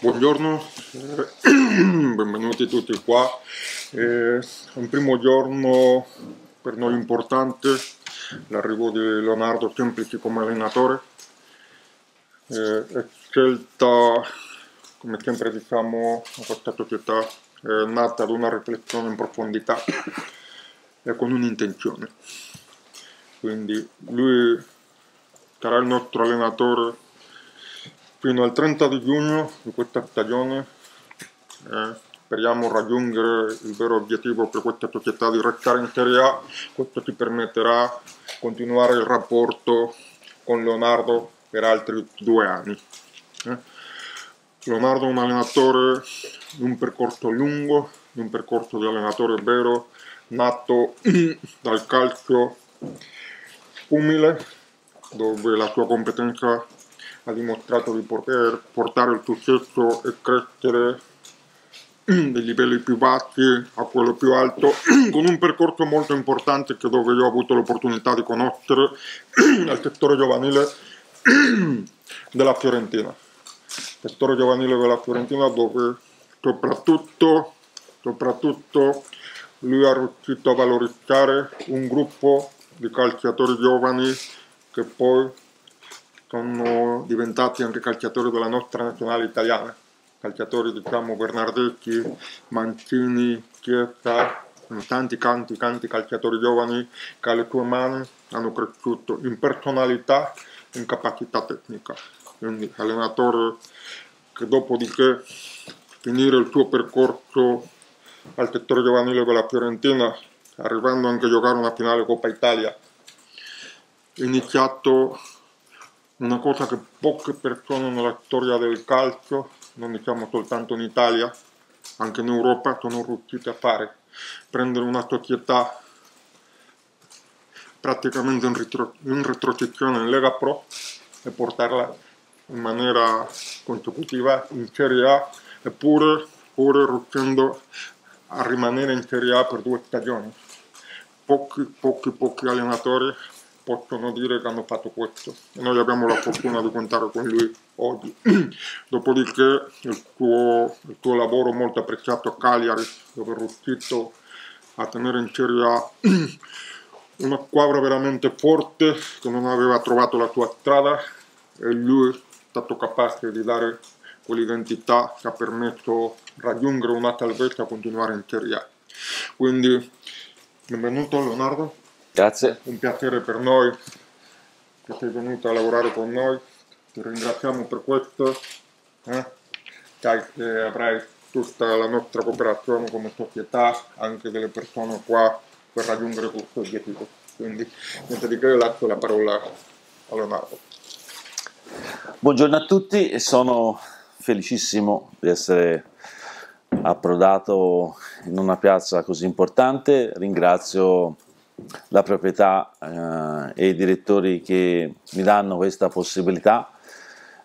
Buongiorno, eh, benvenuti tutti qua. Eh, è un primo giorno per noi importante, l'arrivo di Leonardo Semplici come allenatore. Eh, è scelta, come sempre diciamo, in questa società è nata ad una riflessione in profondità e con un'intenzione. Quindi lui sarà il nostro allenatore fino al 30 di giugno di questa stagione eh, speriamo raggiungere il vero obiettivo per questa società di restare in Serie A questo ci permetterà di continuare il rapporto con Leonardo per altri due anni eh. Leonardo è un allenatore di un percorso lungo di un percorso di allenatore vero nato dal calcio umile dove la sua competenza ha dimostrato di poter portare il successo e crescere dai livelli più bassi a quello più alto, con un percorso molto importante che dove io ho avuto l'opportunità di conoscere al settore giovanile della Fiorentina. Settore giovanile della Fiorentina dove soprattutto, soprattutto lui ha riuscito a valorizzare un gruppo di calciatori giovani che poi sono diventati anche calciatori della nostra nazionale italiana, calciatori diciamo Bernardetti, Mancini, Chiesa, sono tanti canti, tanti calciatori giovani che alle sue mani hanno cresciuto in personalità e in capacità tecnica. Quindi allenatore che dopo di che finire il suo percorso al settore giovanile della Fiorentina, arrivando anche a giocare una finale Coppa Italia, iniziato una cosa che poche persone nella storia del calcio, non diciamo soltanto in Italia, anche in Europa, sono riuscite a fare. Prendere una società praticamente in, retro, in retrocessione in Lega Pro e portarla in maniera consecutiva in Serie A, eppure ora riuscendo a rimanere in Serie A per due stagioni. Pochi, pochi, pochi allenatori possono dire che hanno fatto questo e noi abbiamo la fortuna di contare con lui oggi dopodiché il tuo, il tuo lavoro molto apprezzato a Cagliari dove è riuscito a tenere in Serie A una squadra veramente forte che non aveva trovato la sua strada e lui è stato capace di dare quell'identità che ha permesso di raggiungere una salvezza e continuare in Serie A quindi benvenuto Leonardo Grazie. Un piacere per noi che sei venuto a lavorare con noi. Ti ringraziamo per questo. Eh? Sai che avrai tutta la nostra cooperazione come società, anche delle persone qua, per raggiungere questo obiettivo. Quindi, niente di che, lascio la parola a Leonardo. Buongiorno a tutti, sono felicissimo di essere approdato in una piazza così importante. Ringrazio la proprietà eh, e i direttori che mi danno questa possibilità.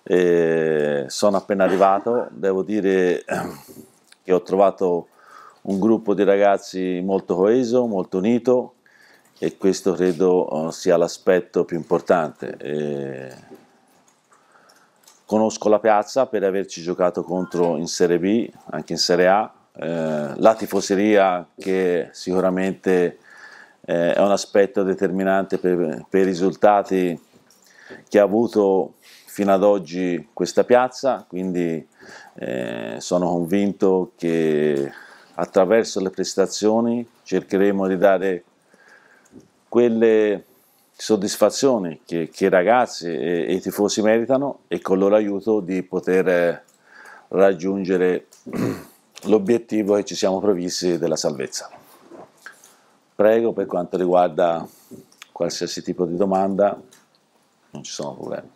Eh, sono appena arrivato, devo dire eh, che ho trovato un gruppo di ragazzi molto coeso, molto unito e questo credo eh, sia l'aspetto più importante. Eh, conosco la piazza per averci giocato contro in Serie B, anche in Serie A, eh, la tifoseria che sicuramente eh, è un aspetto determinante per, per i risultati che ha avuto fino ad oggi questa piazza, quindi eh, sono convinto che attraverso le prestazioni cercheremo di dare quelle soddisfazioni che, che i ragazzi e, e, i tifosi meritano e con loro aiuto di poter raggiungere l'obiettivo che ci siamo previsti della salvezza. Prego, per quanto riguarda qualsiasi tipo di domanda, non ci sono problemi.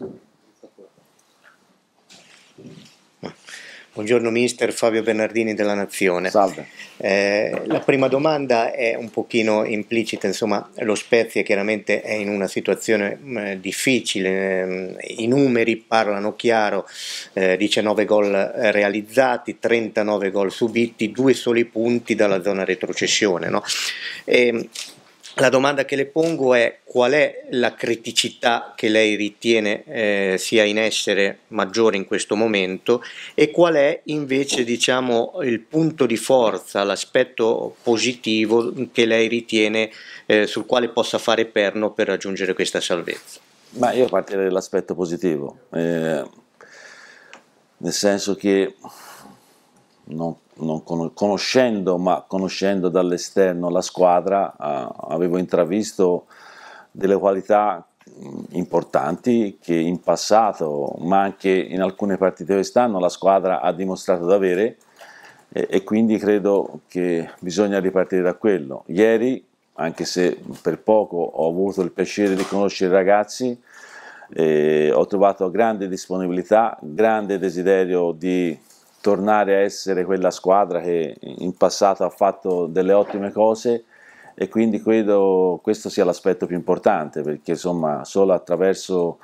Buongiorno mister, Fabio Bernardini della Nazione. Salve. Eh, la prima domanda è un pochino implicita, insomma lo Spezia chiaramente è in una situazione mh, difficile, i numeri parlano chiaro, eh, 19 gol eh, realizzati, 39 gol subiti, due soli punti dalla zona retrocessione. No? E, ehm, la domanda che le pongo è qual è la criticità che lei ritiene eh, sia in essere maggiore in questo momento e qual è invece diciamo, il punto di forza, l'aspetto positivo che lei ritiene eh, sul quale possa fare perno per raggiungere questa salvezza. Ma io partirei dall'aspetto positivo, eh, nel senso che non, non conoscendo, ma conoscendo dall'esterno la squadra, eh, avevo intravisto delle qualità importanti che in passato, ma anche in alcune partite quest'anno, la squadra ha dimostrato di avere e, e quindi credo che bisogna ripartire da quello. Ieri, anche se per poco ho avuto il piacere di conoscere i ragazzi, eh, ho trovato grande disponibilità, grande desiderio di tornare a essere quella squadra che in passato ha fatto delle ottime cose e quindi credo questo sia l'aspetto più importante perché insomma solo attraverso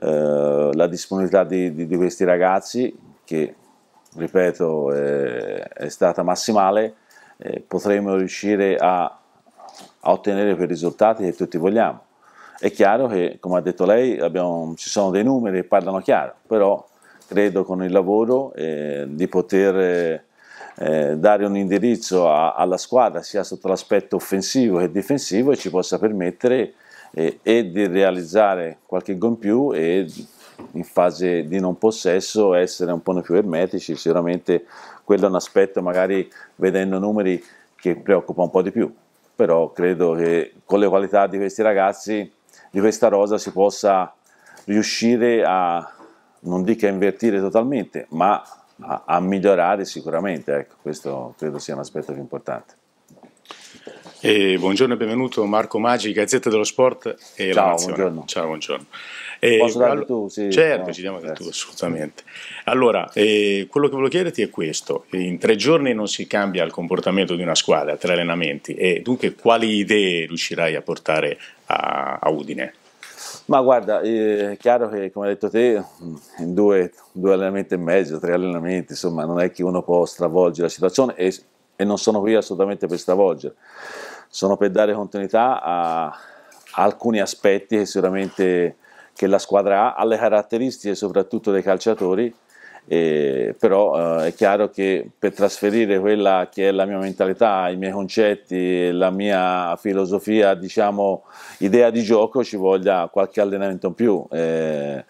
eh, la disponibilità di, di, di, questi ragazzi che ripeto eh, è stata massimale eh, potremo riuscire a, a, ottenere quei risultati che tutti vogliamo è chiaro che come ha detto lei abbiamo, ci sono dei numeri che parlano chiaro però credo con il lavoro eh, di poter eh, dare un indirizzo a, alla squadra sia sotto l'aspetto offensivo che difensivo e ci possa permettere eh, e di realizzare qualche gol in più e in fase di non possesso essere un po' più ermetici, sicuramente quello è un aspetto magari vedendo numeri che preoccupa un po' di più, però credo che con le qualità di questi ragazzi, di questa rosa si possa riuscire a, non dica invertire totalmente, ma a, a migliorare sicuramente, ecco, questo credo sia un aspetto più importante. E buongiorno e benvenuto Marco Maggi, Gazzetta dello Sport e Ciao, la Nazione. Buongiorno. Ciao, buongiorno. Eh, Posso darti allo- tu? Sì, certo, no, ci diamo grazie. tu, assolutamente. Allora, eh, quello che volevo chiederti è questo. In tre giorni non si cambia il comportamento di una squadra, tre allenamenti, e dunque quali idee riuscirai a portare a, a Udine? Ma guarda, eh, è chiaro che come hai detto te, in due, due, allenamenti e mezzo, tre allenamenti, insomma, non è che uno può stravolgere la situazione e, e non sono qui assolutamente per stravolgere, sono per dare continuità a, a alcuni aspetti che sicuramente che la squadra ha, alle caratteristiche soprattutto dei calciatori eh, però eh, è chiaro che per trasferire quella che è la mia mentalità, i miei concetti, la mia filosofia, diciamo, idea di gioco ci voglia qualche allenamento in più. Eh,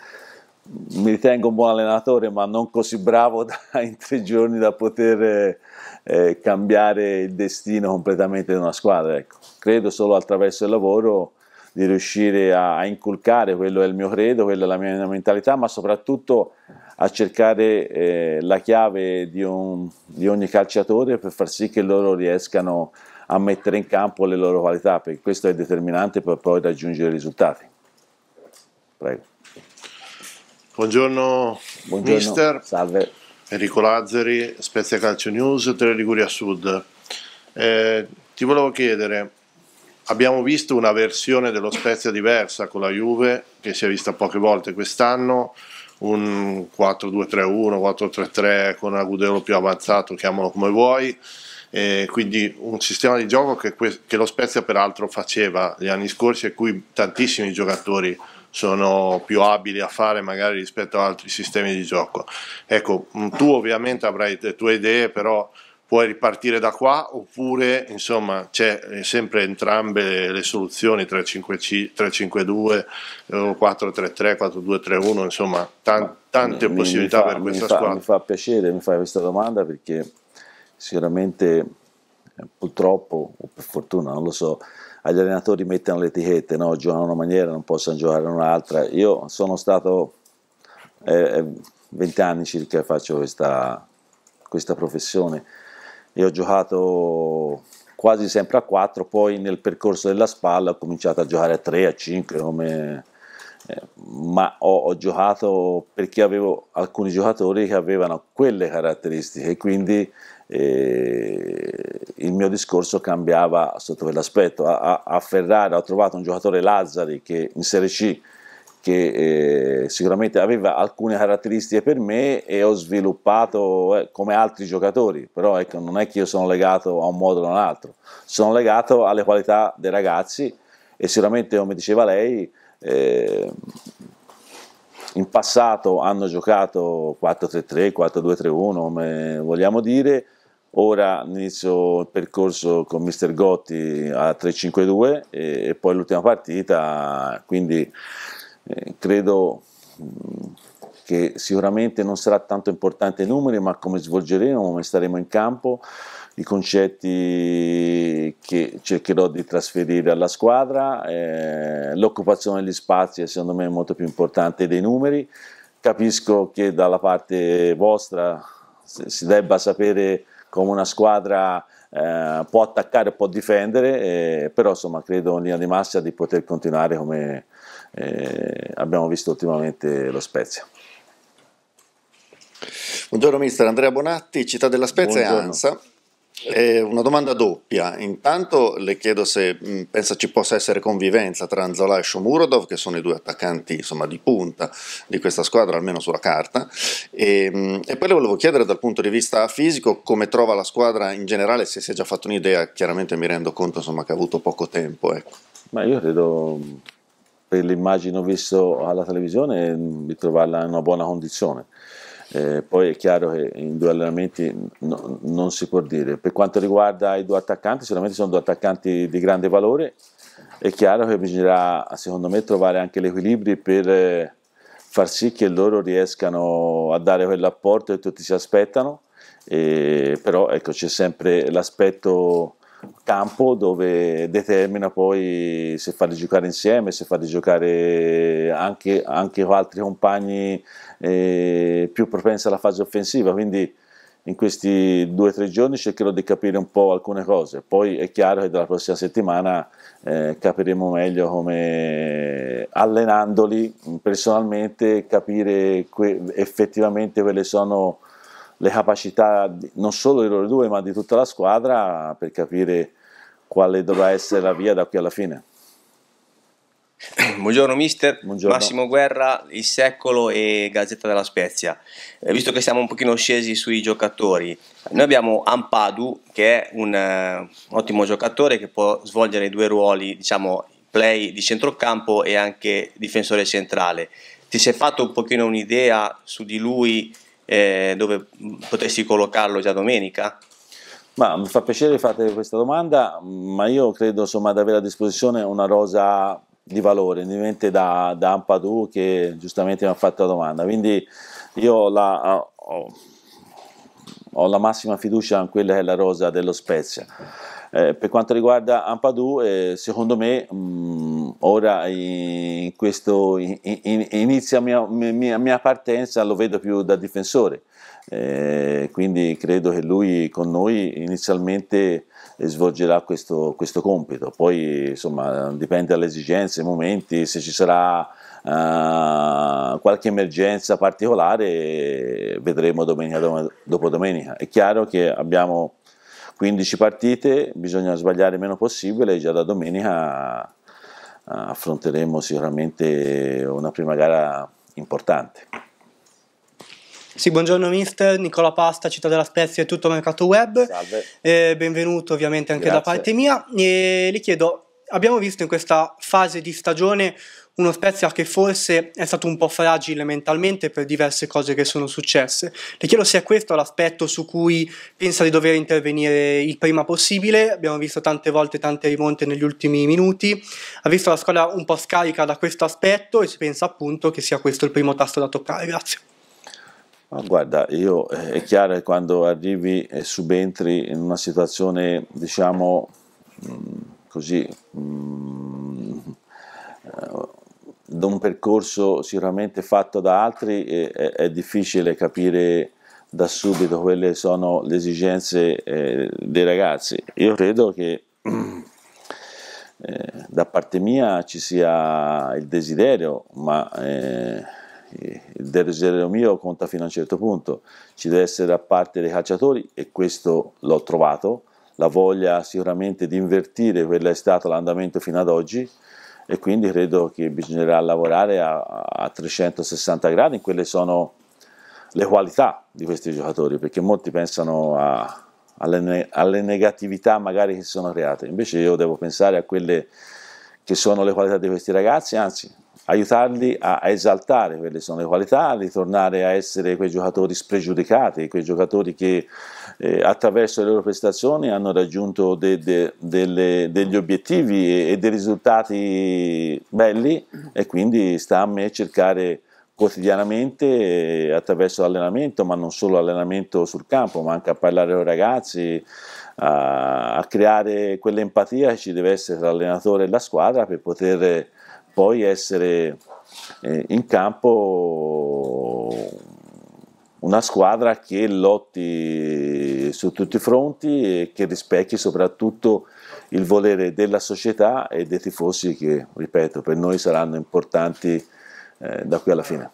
mi ritengo un buon allenatore, ma non così bravo da, in tre giorni da poter eh, cambiare il destino completamente di una squadra. Ecco. Credo solo attraverso il lavoro di riuscire a, a inculcare quello è il mio credo, quella è la mia mentalità, ma soprattutto a cercare eh, la chiave di, un, di, ogni calciatore per far sì che loro riescano a mettere in campo le loro qualità, perché questo è determinante per poi raggiungere i risultati. Prego. Buongiorno, Buongiorno. mister. Salve. Enrico Lazzari, Spezia Calcio News, Tele Liguria Sud. Eh, ti volevo chiedere, abbiamo visto una versione dello Spezia diversa con la Juve, che si è vista poche volte quest'anno, un 4-2-3-1, 4-3-3 con Agudelo più avanzato, chiamalo come vuoi. E quindi un sistema di gioco che, che, lo Spezia peraltro faceva gli anni scorsi e cui tantissimi giocatori sono più abili a fare magari rispetto ad altri sistemi di gioco. Ecco, tu ovviamente avrai le tue idee, però puoi ripartire da qua oppure insomma c'è eh, sempre entrambe le soluzioni 355, 352 433 4231 insomma tan- tante mi, possibilità mi fa, per questa mi fa, squadra mi fa piacere mi fai questa domanda perché sicuramente eh, purtroppo o per fortuna non lo so agli allenatori mettono le etichette no? giocano una maniera non possono giocare in un'altra io sono stato eh, 20 eh, anni circa che faccio questa, questa professione e ho giocato quasi sempre a 4, poi nel percorso della spalla ho cominciato a giocare a 3, a 5, come... eh, ma ho, ho, giocato perché avevo alcuni giocatori che avevano quelle caratteristiche quindi eh, il mio discorso cambiava sotto quell'aspetto. A, a, a Ferrara ho trovato un giocatore Lazzari che in Serie C che eh, sicuramente aveva alcune caratteristiche per me e ho sviluppato eh, come altri giocatori, però ecco, non è che io sono legato a un modo o a un altro, sono legato alle qualità dei ragazzi e sicuramente come diceva lei eh, in passato hanno giocato 4-3-3, 4-2-3-1 come vogliamo dire, ora inizio il percorso con Mister Gotti a 3-5-2 e, e poi l'ultima partita, quindi eh, credo mm, che sicuramente non sarà tanto importante i numeri, ma come svolgeremo, come staremo in campo, i concetti che cercherò di trasferire alla squadra, eh, l'occupazione degli spazi è secondo me molto più importante dei numeri, capisco che dalla parte vostra si debba sapere come una squadra eh, può attaccare, può difendere, eh, però insomma credo in linea di massa di poter continuare come, eh, abbiamo visto ultimamente lo Spezia. Buongiorno mister, Andrea Bonatti, Città della Spezia e ANSA. Eh, una domanda doppia, intanto le chiedo se mh, mm, pensa ci possa essere convivenza tra Anzola e Shomurodov che sono i due attaccanti insomma, di punta di questa squadra almeno sulla carta e, mh, mm, e, poi le volevo chiedere dal punto di vista fisico come trova la squadra in generale se si è già fatto un'idea, chiaramente mi rendo conto insomma, che ha avuto poco tempo. Ecco. Ma io credo per l'immagine visto alla televisione mm, di trovarla in una buona condizione. Eh, poi è chiaro che in due allenamenti no, non si può dire. Per quanto riguarda i due attaccanti, sicuramente sono due attaccanti di grande valore, è chiaro che bisognerà secondo me trovare anche gli equilibri per eh, far sì che loro riescano a dare quell'apporto che tutti si aspettano, e, però ecco, c'è sempre l'aspetto campo dove determina poi se farli giocare insieme, se farli giocare anche, anche altri compagni eh, più propensi alla fase offensiva. Quindi in questi due o tre giorni cercherò di capire un po' alcune cose. Poi è chiaro che dalla prossima settimana eh, capiremo meglio come allenandoli mm, personalmente, capire que effettivamente quelle sono le capacità non solo di loro due ma di tutta la squadra per capire quale dovrà essere la via da qui alla fine. Buongiorno mister, Buongiorno. Massimo Guerra, Il Secolo e Gazzetta della Spezia. Eh, visto che siamo un pochino scesi sui giocatori, noi abbiamo Ampadu che è un eh, ottimo giocatore che può svolgere i due ruoli, diciamo play di centrocampo e anche difensore centrale. Ti sei fatto un pochino un'idea su di lui eh, dove potessi collocarlo già domenica? Ma mi fa piacere che questa domanda, ma io credo insomma, di avere a disposizione una rosa di valore, indipendente da, da Ampadu che giustamente mi ha fatto la domanda. Quindi io la, ho, ho la massima fiducia in quella che è la rosa dello Spezia. Eh, per quanto riguarda Ampadou, eh, secondo me mh, mm, ora in questo in, in, inizia mia, mia, mia, partenza, lo vedo più da difensore, eh, quindi credo che lui con noi inizialmente eh, svolgerà questo, questo compito, poi insomma dipende dalle esigenze, i momenti, se ci sarà... Uh, qualche emergenza particolare vedremo domenica dopo domenica. È chiaro che abbiamo 15 partite, bisogna sbagliare il meno possibile e già da domenica eh, affronteremo sicuramente una prima gara importante. Sì, buongiorno mister, Nicola Pasta, Città della Spezia e tutto Mercato Web. Eh, benvenuto ovviamente anche Grazie. da parte mia. E le chiedo, abbiamo visto in questa fase di stagione uno Spezia che forse è stato un po' fragile mentalmente per diverse cose che sono successe. Le chiedo se è questo l'aspetto su cui pensa di dover intervenire il prima possibile. Abbiamo visto tante volte tante rimonte negli ultimi minuti. Ha visto la squadra un po' scarica da questo aspetto e si pensa appunto che sia questo il primo tasto da toccare. Grazie. guarda, io, eh, è chiaro che quando arrivi e subentri in una situazione, diciamo, mm, così mm, da un percorso sicuramente fatto da altri è, è difficile capire da subito quelle sono le esigenze eh, dei ragazzi. Io credo che eh, da parte mia ci sia il desiderio, ma eh, il desiderio mio conta fino a un certo punto, ci deve essere da parte dei calciatori e questo l'ho trovato, la voglia sicuramente di invertire quello che è stato l'andamento fino ad oggi e quindi credo che bisognerà lavorare a, a 360 gradi in quelle sono le qualità di questi giocatori, perché molti pensano a, alle, alle, negatività magari che si sono create, invece io devo pensare a quelle che sono le qualità di questi ragazzi, anzi aiutarli a, esaltare quelle sono le qualità, a ritornare a essere quei giocatori spregiudicati, quei giocatori che eh, attraverso le loro prestazioni hanno raggiunto de, de, delle, degli obiettivi e, e dei risultati belli e quindi sta a me cercare quotidianamente eh, attraverso l'allenamento, ma non solo l'allenamento sul campo, ma anche a parlare con i ragazzi, a, a creare quell'empatia che ci deve essere tra l'allenatore e la squadra per poter poi essere eh, in campo una squadra che lotti su tutti i fronti e che rispecchi soprattutto il volere della società e dei tifosi che, ripeto, per noi saranno importanti eh, da qui alla fine.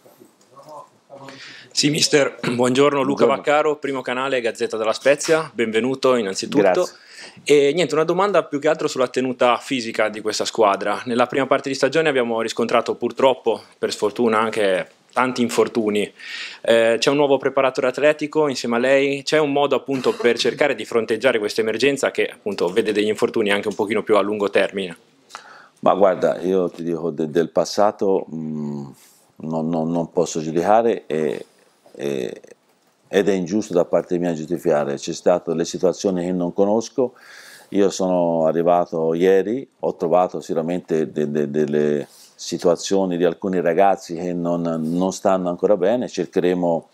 Sì, mister, buongiorno Luca Vaccaro, primo canale Gazzetta della Spezia, benvenuto innanzitutto. Grazie. E niente, una domanda più che altro sulla tenuta fisica di questa squadra. Nella prima parte di stagione abbiamo riscontrato purtroppo, per sfortuna anche tanti infortuni. Eh, c'è un nuovo preparatore atletico insieme a lei, c'è un modo appunto per cercare di fronteggiare questa emergenza che appunto vede degli infortuni anche un pochino più a lungo termine. Ma guarda, io ti dico de, del passato mh, mm, non, non, non, posso giudicare e eh, ed è ingiusto da parte mia giustificare, c'è stata delle situazioni che non conosco, io sono arrivato ieri, ho trovato sicuramente de, de, delle situazioni di alcuni ragazzi che non, non stanno ancora bene, cercheremo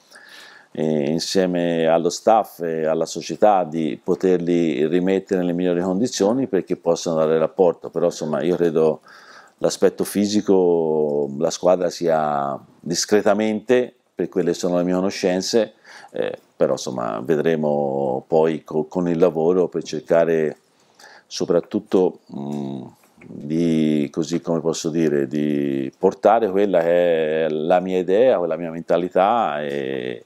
eh, insieme allo staff e alla società di poterli rimettere nelle migliori condizioni perché possano dare rapporto, però insomma io credo l'aspetto fisico la squadra sia discretamente per quelle sono le mie conoscenze, eh, però insomma vedremo poi co- con il lavoro per cercare soprattutto mh, mm, di, così come posso dire, di portare quella che è la mia idea, quella mia mentalità e,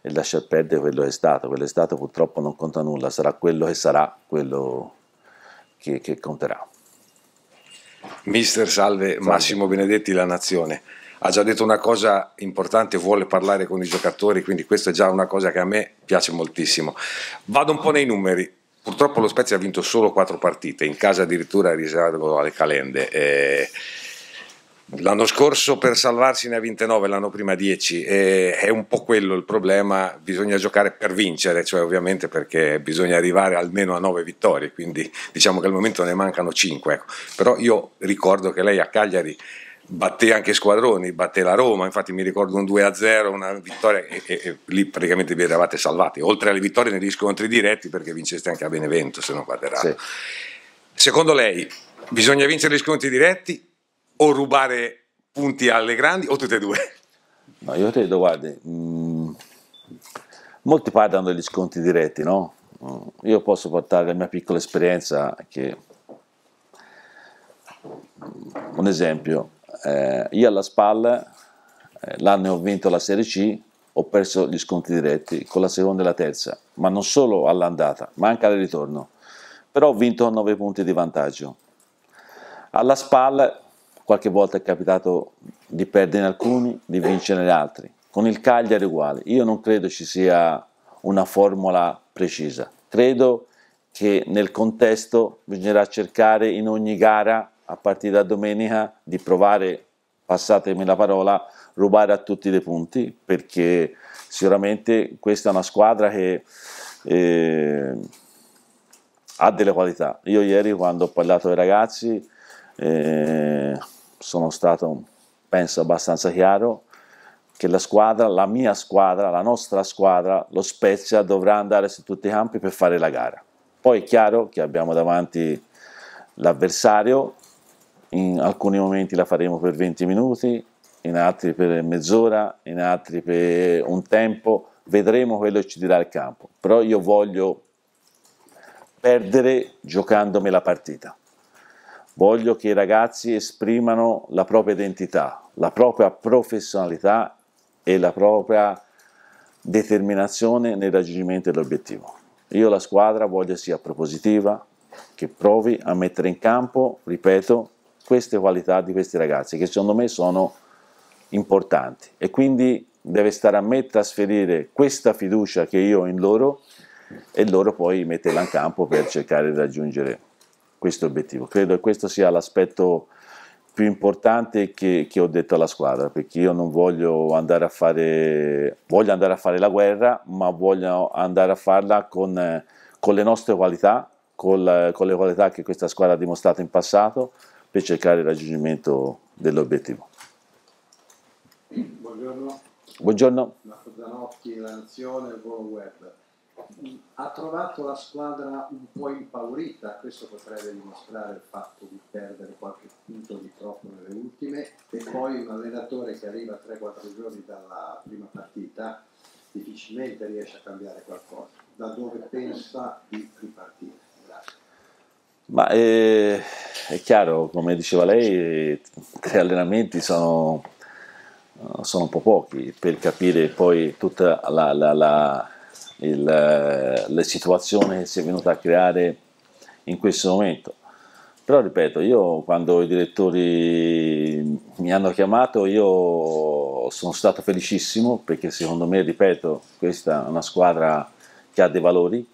e lasciar perdere quello che è stato. Quello che è stato purtroppo non conta nulla, sarà quello che sarà, quello che, che conterà. Mister, salve, salve. Massimo Benedetti, La Nazione ha già detto una cosa importante, vuole parlare con i giocatori, quindi questa è già una cosa che a me piace moltissimo. Vado un po' nei numeri. Purtroppo lo Spezia ha vinto solo quattro partite, in casa addirittura riservo alle calende. Eh, L'anno scorso per salvarsi ne ha vinte nove, l'anno prima dieci. 10, è un po' quello il problema, bisogna giocare per vincere, cioè ovviamente perché bisogna arrivare almeno a nove vittorie, quindi diciamo che al momento ne mancano cinque. ecco. però io ricordo che lei a Cagliari batté anche squadroni, batté la Roma, infatti mi ricordo un 2-0, una vittoria e, e, e, lì praticamente vi eravate salvati, oltre alle vittorie negli scontri diretti perché vinceste anche a Benevento se non vado Sì. Secondo lei bisogna vincere gli scontri diretti o rubare punti alle grandi o tutte e due? No, io credo, guardi, mh, mm, molti parlano degli scontri diretti, no? Mm, io posso portare la mia piccola esperienza che... Mm, un esempio, eh, io alla spalla eh, l'anno ho vinto la Serie C, ho perso gli scontri diretti con la seconda e la terza, ma non solo all'andata, ma anche al ritorno. Però ho vinto 9 punti di vantaggio. Alla spalla qualche volta è capitato di perdere in alcuni, di vincere altri. Con il Cagliari uguale. Io non credo ci sia una formula precisa. Credo che nel contesto bisognerà cercare in ogni gara a partire da domenica di provare, passatemi la parola, rubare a tutti dei punti, perché sicuramente questa è una squadra che eh, ha delle qualità. Io ieri quando ho parlato ai ragazzi eh, sono stato, penso, abbastanza chiaro che la squadra, la mia squadra, la nostra squadra, lo Spezia dovrà andare su tutti i campi per fare la gara. Poi è chiaro che abbiamo davanti l'avversario in alcuni momenti la faremo per 20 minuti, in altri per mezz'ora, in altri per un tempo, vedremo quello che ci dirà il campo, però io voglio perdere giocandomi la partita. Voglio che i ragazzi esprimano la propria identità, la propria professionalità e la propria determinazione nel raggiungimento dell'obiettivo. Io la squadra voglio sia propositiva, che provi a mettere in campo, ripeto, queste qualità di questi ragazzi che secondo me sono importanti e quindi deve stare a me trasferire questa fiducia che io ho in loro e loro poi metterla in campo per cercare di raggiungere questo obiettivo. Credo che questo sia l'aspetto più importante che, che, ho detto alla squadra, perché io non voglio andare a fare, voglio andare a fare la guerra, ma voglio andare a farla con, con le nostre qualità, con, con le qualità che questa squadra ha dimostrato in passato, per cercare il raggiungimento dell'obiettivo. Buongiorno. Buongiorno. Marco Zanotti, La Nazione, il Volo Web. Ha trovato la squadra un po' impaurita, questo potrebbe dimostrare il fatto di perdere qualche punto di troppo nelle ultime, e poi un allenatore che arriva 3-4 giorni dalla prima partita difficilmente riesce a cambiare qualcosa. Da dove pensa di ripartire? Ma eh, è chiaro, come diceva lei, tre allenamenti sono, sono, un po' pochi per capire poi tutta la, la, la, il, la situazione che si è venuta a creare in questo momento. Però ripeto, io quando i direttori mi hanno chiamato, io sono stato felicissimo perché secondo me, ripeto, questa è una squadra che ha dei valori,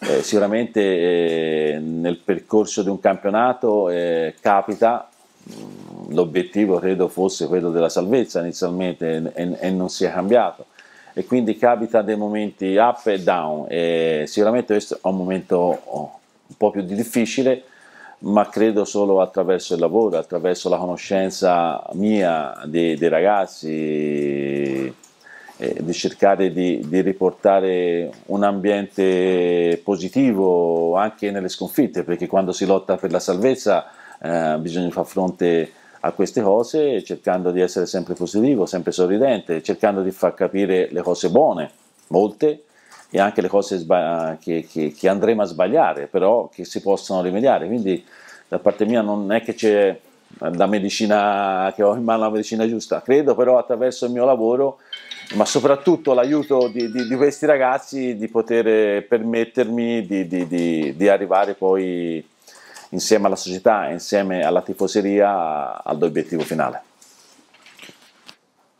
eh, sicuramente eh, nel percorso di un campionato eh, capita, mm, l'obiettivo credo fosse quello della salvezza inizialmente e, e, non si è cambiato e quindi capita dei momenti up e down e sicuramente questo è un momento oh, un po' più difficile ma credo solo attraverso il lavoro, attraverso la conoscenza mia dei, dei ragazzi eh, di cercare di, di, riportare un ambiente positivo anche nelle sconfitte, perché quando si lotta per la salvezza eh, bisogna far fronte a queste cose cercando di essere sempre positivo, sempre sorridente, cercando di far capire le cose buone, molte, e anche le cose che, che, che, andremo a sbagliare, però che si possono rimediare. Quindi da parte mia non è che c'è la medicina che ho in mano la medicina giusta, credo però attraverso il mio lavoro ma soprattutto l'aiuto di, di, di, questi ragazzi di poter permettermi di, di, arrivare poi insieme alla società, insieme alla tifoseria all'obiettivo finale.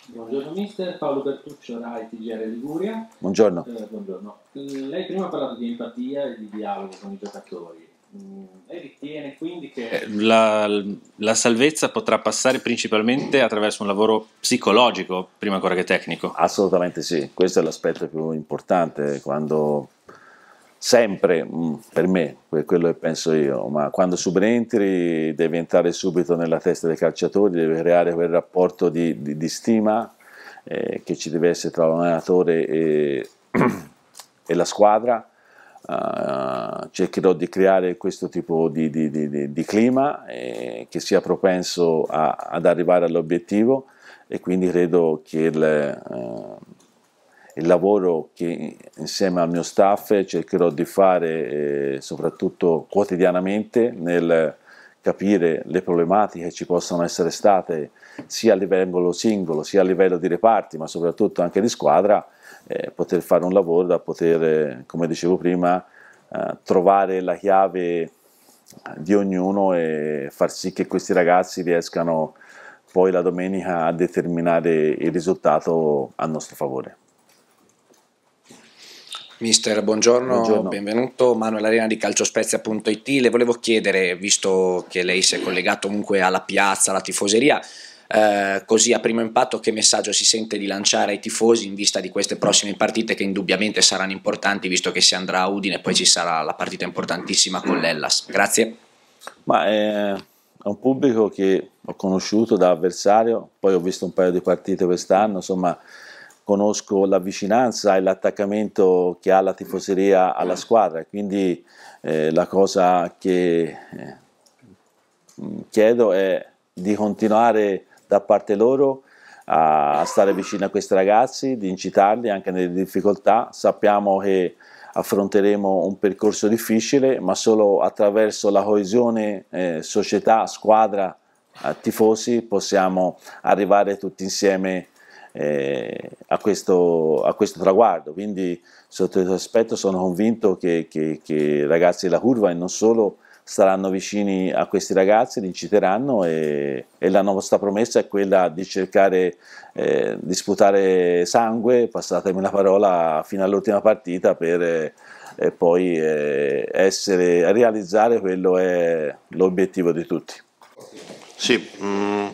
Buongiorno mister, Paolo Bertuccio, Rai TGR Liguria. Buongiorno. Eh, buongiorno. Lei prima ha parlato di empatia e di dialogo con i giocatori lei ritiene quindi che... Eh, la, la, salvezza potrà passare principalmente attraverso un lavoro psicologico, prima ancora che tecnico. Assolutamente sì, questo è l'aspetto più importante quando sempre, mm, per me, quello che penso io, ma quando subentri devi entrare subito nella testa dei calciatori, devi creare quel rapporto di, di, di stima eh, che ci deve essere tra l'allenatore e, e la squadra Uh, cercherò di creare questo tipo di, di, di, di clima eh, che sia propenso a, ad arrivare all'obiettivo e quindi credo che il, uh, il, lavoro che insieme al mio staff cercherò di fare eh, soprattutto quotidianamente nel capire le problematiche che ci possono essere state sia a livello singolo sia a livello di reparti ma soprattutto anche di squadra eh, poter fare un lavoro da poter, eh, come dicevo prima, eh, trovare la chiave eh, di ognuno e far sì che questi ragazzi riescano poi la domenica a determinare il risultato a nostro favore. Mister, buongiorno, buongiorno. benvenuto. Manuel Arena di calciospezia.it. Le volevo chiedere, visto che lei si è collegato comunque alla piazza, alla tifoseria, eh, così a primo impatto che messaggio si sente di lanciare ai tifosi in vista di queste prossime partite che indubbiamente saranno importanti visto che si andrà a Udine e poi ci sarà la partita importantissima con l'Ellas? Grazie. Ma eh, è un pubblico che ho conosciuto da avversario, poi ho visto un paio di partite quest'anno, insomma conosco la vicinanza e l'attaccamento che ha la tifoseria alla squadra, quindi eh, la cosa che eh, chiedo è di continuare da parte loro a stare vicino a questi ragazzi, di incitarli anche nelle difficoltà. Sappiamo che affronteremo un percorso difficile, ma solo attraverso la coesione eh, società, squadra, eh, tifosi possiamo arrivare tutti insieme eh, a, questo, a, questo, traguardo. Quindi sotto questo aspetto sono convinto che, che i ragazzi della curva e non solo staranno vicini a questi ragazzi, li inciteranno e, e la nostra promessa è quella di cercare eh, di sputare sangue, passatemi la parola, fino all'ultima partita per eh, poi eh, essere, realizzare quello è l'obiettivo di tutti. Sì, mh, mm,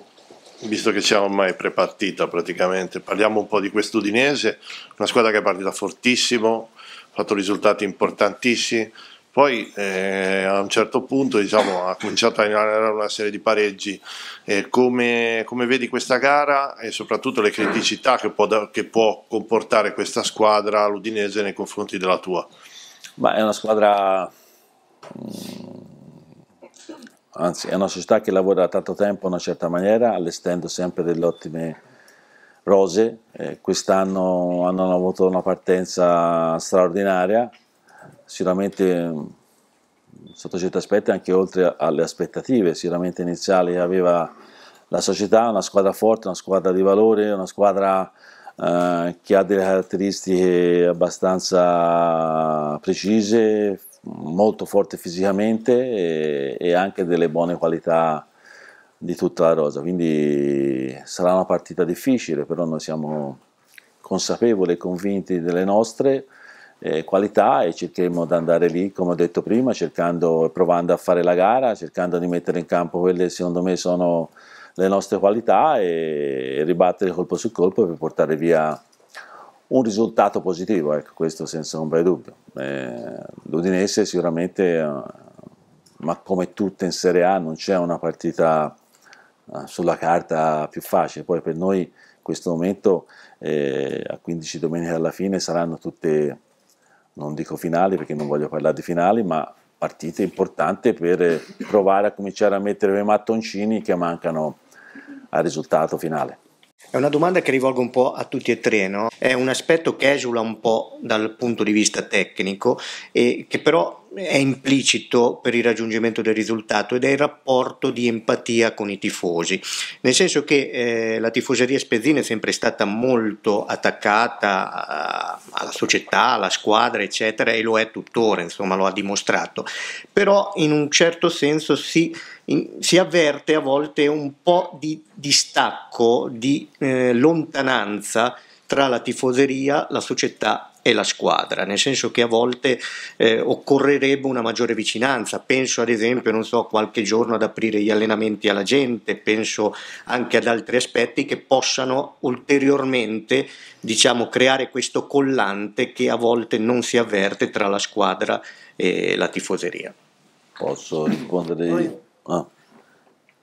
visto che siamo ormai prepartita praticamente, parliamo un po' di quest'Udinese, una squadra che è partita fortissimo, ha fatto risultati importantissimi, poi eh, a un certo punto diciamo, ha cominciato a arrivare una serie di pareggi. Eh, come, come, vedi questa gara e soprattutto le criticità che può, che può comportare questa squadra l'Udinese nei confronti della tua? Ma è una squadra, mm, anzi è una società che lavora da tanto tempo in una certa maniera, allestendo sempre delle ottime rose. Eh, quest'anno hanno avuto una partenza straordinaria sicuramente mm, sotto certi aspetti anche oltre alle aspettative, sicuramente iniziali aveva la società, una squadra forte, una squadra di valore, una squadra eh, che ha delle caratteristiche abbastanza precise, molto forte fisicamente e, e anche delle buone qualità di tutta la rosa, quindi sarà una partita difficile, però noi siamo consapevoli e convinti delle nostre, eh, qualità e cercheremo di andare lì, come ho detto prima, cercando, e provando a fare la gara, cercando di mettere in campo quelle che secondo me sono le nostre qualità e, e ribattere colpo su colpo per portare via un risultato positivo, ecco, questo senza ombra di dubbio. Eh, L'Udinese sicuramente, eh, ma come tutte in Serie A, non c'è una partita eh, sulla carta più facile, poi per noi in questo momento eh, a 15 domeniche alla fine saranno tutte non dico finali perché non voglio parlare di finali, ma partite importanti per eh, provare a cominciare a mettere i mattoncini che mancano al risultato finale. È una domanda che rivolgo un po' a tutti e tre, no? È un aspetto che esula un po' dal punto di vista tecnico e che però è implicito per il raggiungimento del risultato ed è il rapporto di empatia con i tifosi, nel senso che eh, la tifoseria spezzina è sempre stata molto attaccata a, eh, alla società, alla squadra, eccetera, e lo è tuttora, insomma, lo ha dimostrato, però in un certo senso si, in, si avverte a volte un po' di distacco, di eh, lontananza tra la tifoseria, la società e la squadra, nel senso che a volte eh, occorrerebbe una maggiore vicinanza, penso ad esempio, non so, qualche giorno ad aprire gli allenamenti alla gente, penso anche ad altri aspetti che possano ulteriormente diciamo, creare questo collante che a volte non si avverte tra la squadra e la tifoseria. Posso rispondere? Noi, ah.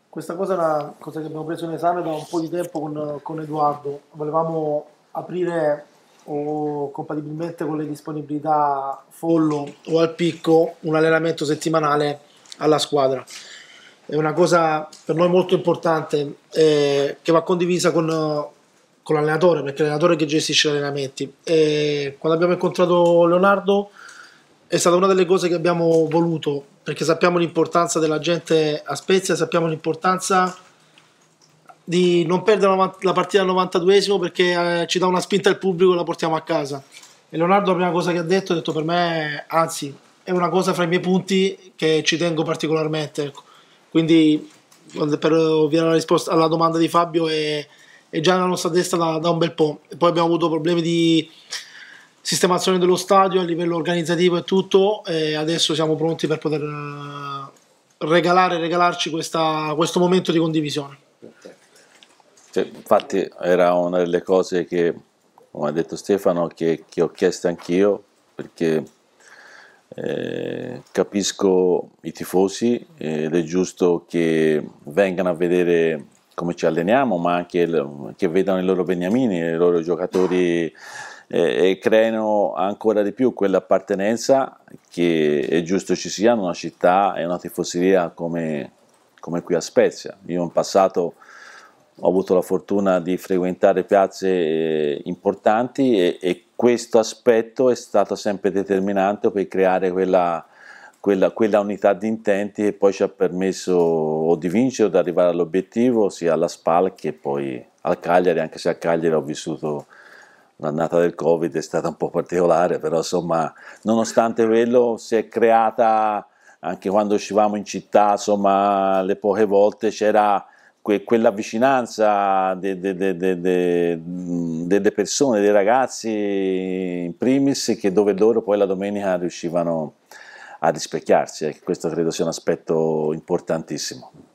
Questa cosa è una cosa che abbiamo preso in esame da un po' di tempo con, con Edoardo, volevamo aprire o compatibilmente con le disponibilità follo o al picco un allenamento settimanale alla squadra. È una cosa per noi molto importante eh, che va condivisa con, con l'allenatore, perché è l'allenatore che gestisce gli allenamenti. E quando abbiamo incontrato Leonardo è stata una delle cose che abbiamo voluto, perché sappiamo l'importanza della gente a Spezia, sappiamo l'importanza di non perdere la partita al 92esimo perché eh, ci dà una spinta al pubblico e la portiamo a casa. E Leonardo la prima cosa che ha detto, ha detto per me, anzi, è una cosa fra i miei punti che ci tengo particolarmente. Ecco. Quindi per ovviare alla risposta alla domanda di Fabio è, è già nella nostra destra da, da, un bel po'. E poi abbiamo avuto problemi di sistemazione dello stadio a livello organizzativo e tutto e adesso siamo pronti per poter eh, regalare, regalarci questa, questo momento di condivisione. Cioè, infatti era una delle cose che, come ha detto Stefano, che, che ho chiesto anch'io, perché eh, capisco i tifosi ed è giusto che vengano a vedere come ci alleniamo, ma anche il, che vedano i loro beniamini, i loro giocatori e creano ancora di più quell'appartenenza che è giusto ci sia in una città e una tifoseria come, come qui a Spezia. Io in passato ho avuto la fortuna di frequentare piazze eh, importanti e, e questo aspetto è stato sempre determinante per creare quella, quella, quella, unità di intenti che poi ci ha permesso o di vincere o di arrivare all'obiettivo sia alla SPAL che poi al Cagliari, anche se a Cagliari ho vissuto l'annata del Covid, è stata un po' particolare, però insomma nonostante quello si è creata anche quando uscivamo in città, insomma le poche volte c'era que, quella vicinanza delle de, de, de, persone, dei ragazzi in primis, che dove loro poi la domenica riuscivano a rispecchiarsi. Eh, questo credo sia un aspetto importantissimo.